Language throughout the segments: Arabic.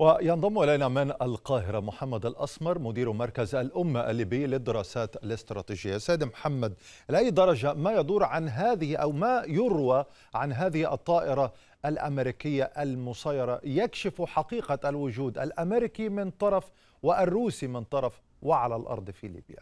وينضم الينا من القاهره محمد الاسمر مدير مركز الامه الليبي للدراسات الاستراتيجيه. سيد محمد لاي درجه ما يدور عن هذه او ما يروى عن هذه الطائره الامريكيه المسيره يكشف حقيقه الوجود الامريكي من طرف والروسي من طرف وعلى الارض في ليبيا.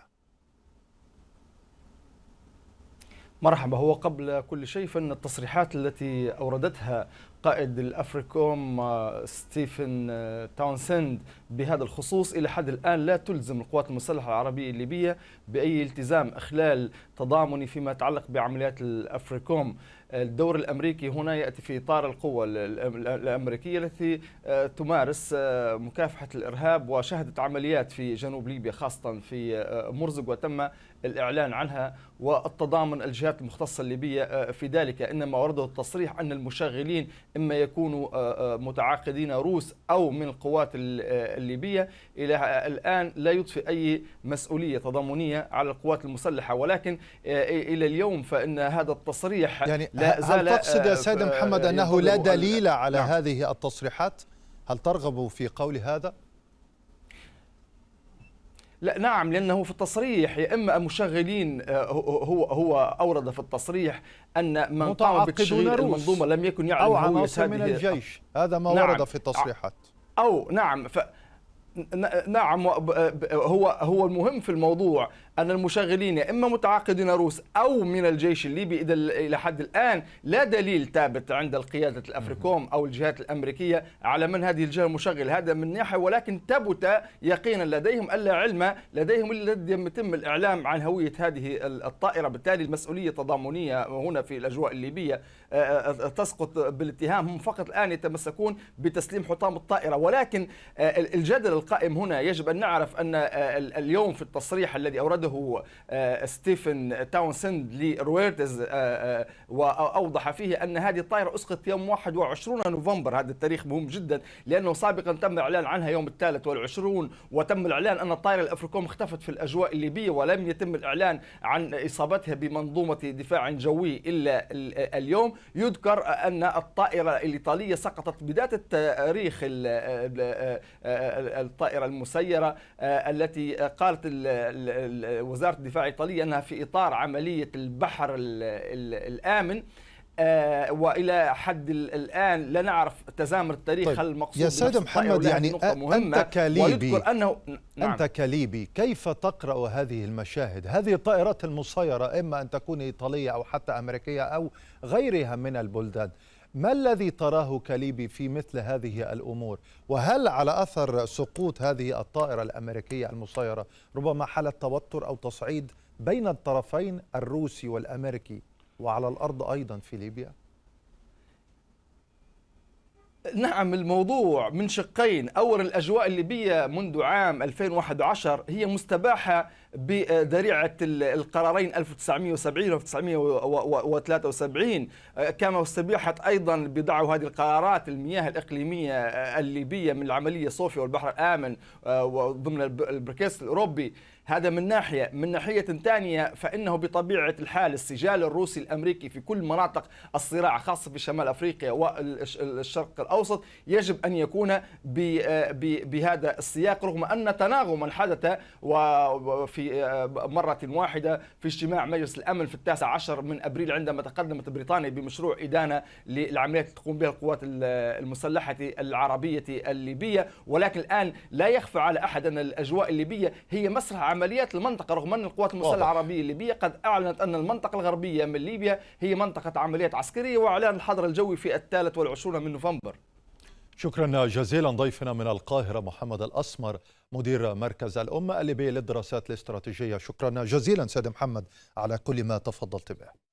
مرحبا هو قبل كل شيء فان التصريحات التي اوردتها قائد الأفريكوم آه، ستيفن آه، تاونسند بهذا الخصوص إلى حد الآن لا تلزم القوات المسلحة العربية الليبية بأي التزام إخلال تضامني فيما يتعلق بعمليات الأفريكوم الدور الامريكي هنا ياتي في اطار القوه الامريكيه التي آه، تمارس مكافحه الارهاب وشهدت عمليات في جنوب ليبيا خاصه في مرزق وتم الاعلان عنها والتضامن الجهات المختصه الليبيه في ذلك انما ورده التصريح ان المشغلين إما يكونوا آه، آه، متعاقدين روس أو من القوات آه، الليبية إلى الآن لا يطفئ أي مسؤولية تضامنية على القوات المسلحة ولكن إلى اليوم فإن هذا التصريح يعني لا زال هل تقصد يا سيد محمد أنه لا دليل على نعم. هذه التصريحات؟ هل ترغب في قول هذا؟ لا نعم لانه في التصريح يا اما مشغلين آه، هو هو اورد في التصريح ان من قام بتشغيل المنظومه لم يكن يعلم او عناصر من الجيش هذا ما نعم ورد في التصريحات او نعم ف نعم هو هو المهم في الموضوع ان المشغلين يا اما متعاقدين روس او من الجيش الليبي اذا الى حد الان لا دليل ثابت عند القياده الافريكوم او الجهات الامريكيه على من هذه الجهه المشغل هذا من ناحيه ولكن ثبت يقينا لديهم الا علم لديهم الذي يتم الاعلام عن هويه هذه الطائره بالتالي المسؤوليه التضامنيه هنا في الاجواء الليبيه آه، آه، آه، تسقط بالاتهام هم فقط الان يتمسكون بتسليم حطام الطائره ولكن الجدل القائم هنا يجب أن نعرف أن آه، اليوم في التصريح الذي أورده آه، ستيفن تاونسند لرويرتز آه، وأوضح فيه أن هذه الطائرة أسقطت يوم 21 نوفمبر هذا التاريخ مهم جدا لأنه سابقا تم الإعلان عنها يوم الثالث والعشرون وتم الإعلان أن الطائرة الأفريكوم اختفت في الأجواء الليبية ولم يتم الإعلان عن إصابتها بمنظومة دفاع جوي إلا اليوم يذكر أن الطائرة الإيطالية سقطت بداية التاريخ الطائرة المسيرة آه، التي آه، قالت وزارة الدفاع الإيطالية أنها في إطار عملية البحر الآمن آه، والى حد الان لا نعرف تزامن التاريخ طيب. هل المقصود يا سيد محمد يعني مهمة انت كليبي انه نعم. انت كليبي كيف تقرا هذه المشاهد هذه الطائرات المسيره اما ان تكون ايطاليه او حتى امريكيه او غيرها من البلدان ما الذي تراه كليبي في مثل هذه الأمور وهل على أثر سقوط هذه الطائرة الأمريكية المسيرة ربما حالة توتر أو تصعيد بين الطرفين الروسي والأمريكي وعلى الأرض أيضا في ليبيا نعم الموضوع من شقين أول الأجواء الليبية منذ عام 2011 هي مستباحة بذريعه القرارين 1970 و 1973 كما استبيحت ايضا بدعوى هذه القرارات المياه الاقليميه آه، الليبيه من العمليه صوفيا والبحر الامن آه، ضمن البركيس الاوروبي هذا من ناحيه، من ناحيه ثانيه فانه بطبيعه الحال السجال الروسي الامريكي في كل مناطق الصراع خاصه في شمال افريقيا والشرق الاوسط يجب ان يكون آه، بهذا السياق رغم ان تناغما حدث وفي مرة واحدة في اجتماع مجلس الأمن في التاسع عشر من أبريل عندما تقدمت بريطانيا بمشروع إدانة للعمليات تقوم بها القوات المسلحة العربية الليبية ولكن الآن لا يخفى على أحد أن الأجواء الليبية هي مسرح عمليات المنطقة رغم أن القوات المسلحة العربية الليبية قد أعلنت أن المنطقة الغربية من ليبيا هي منطقة عمليات عسكرية وإعلان الحظر الجوي في الثالث والعشرون من نوفمبر شكرا جزيلا ضيفنا من القاهرة محمد الأسمر مدير مركز الأمة الليبي للدراسات الاستراتيجية شكرا جزيلا سيد محمد على كل ما تفضلت به